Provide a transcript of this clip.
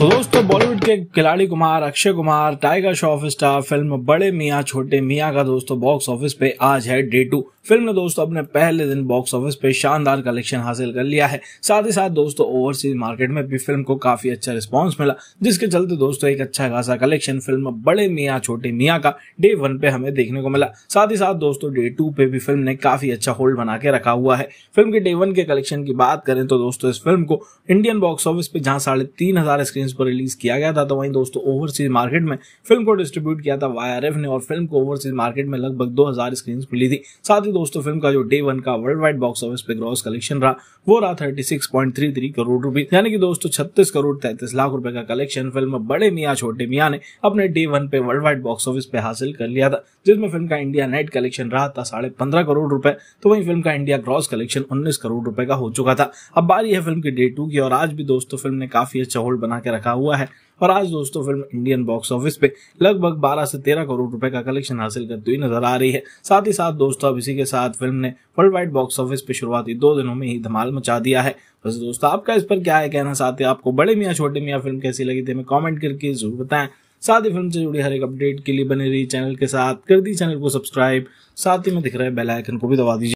तो दोस्तों बॉलीवुड के खिलाड़ी Kumar Akshay Kumar Tiger Shroff star film Bade Miyan छोटे मियाँ का दोस्तों बॉक्स ऑफिस पे आज है डे टू फिल्म ने दोस्तों अपने पहले दिन बॉक्स ऑफिस पे शानदार कलेक्शन हासिल कर लिया है साथ ही साथ दोस्तों ओवरसीज मार्केट में भी फिल्म को काफी अच्छा रिस्पॉन्स मिला जिसके चलते दोस्तों एक अच्छा खासा कलेक्शन फिल्म बड़े मियाँ छोटे मियाँ का डे वन पे हमें देखने को मिला साथ ही साथ दोस्तों डे टू पे भी फिल्म ने काफी अच्छा होल्ड बना के रखा हुआ है फिल्म के डे वन के कलेक्शन की बात करें तो दोस्तों इस फिल्म को इंडियन बॉक्स ऑफिस पे जहाँ साढ़े तीन हजार स्क्रीन रिलीज पर रिलीज किया गया था तो वहीं दोस्तों ओवरसीज मार्केट में फिल्म को डिस्ट्रीब्यूट किया था वाई ने और फिल्म को ओवरसीज मार्केट में लगभग दो हजार स्क्रीन मिली थी साथ ही दोस्तों फिल्म का जो डे वन का वर्ल्ड वाइड बॉक्स ऑफिस पे ग्रॉस कलेक्शन रहा वो रहा थर्टी करोड़ रूपये यानी कि दोस्तों छत्तीस करोड़ तैतीस लाख रूपये का कलेक्शन फिल्म बड़े मियाँ छोटे मियाँ ने अपने डे वन पे वर्ल्ड वाइड बॉक्स ऑफिस पे हासिल कर लिया था जिसमें फिल्म का इंडिया नेट कलेक्शन रहा था साढ़े पंद्रह करोड़ रुपए तो वहीं फिल्म का इंडिया ग्रॉस कलेक्शन उन्नीस करोड़ रुपए का हो चुका था अब बारी है फिल्म की डे टू की और आज भी दोस्तों फिल्म ने काफी अच्छा होल्ड बना के रखा रखा हुआ है और आज दोस्तों फिल्म इंडियन बॉक्स ऑफिस पे लगभग 12 से 13 करोड़ रुपए का कलेक्शन हासिल करती हुई नजर आ रही है साथ ही साथ दोस्तों अब इसी के साथ फिल्म ने वर्ल्ड वाइड बॉक्स ऑफिस पे शुरुआती दो दिनों में ही धमाल मचा दिया है बस दोस्तों आपका इस पर क्या है कहना साथ ही आपको बड़े मियाँ छोटे मियाँ फिल्म कैसी लगी थी हमें कॉमेंट करके जरूर बताएं साथ ही फिल्म से जुड़ी हर एक अपडेट के लिए बने रही चैनल के साथ कर दी चैनल को सब्सक्राइब साथ ही में दिख रहे बेलाइकन को भी दबा दीजिए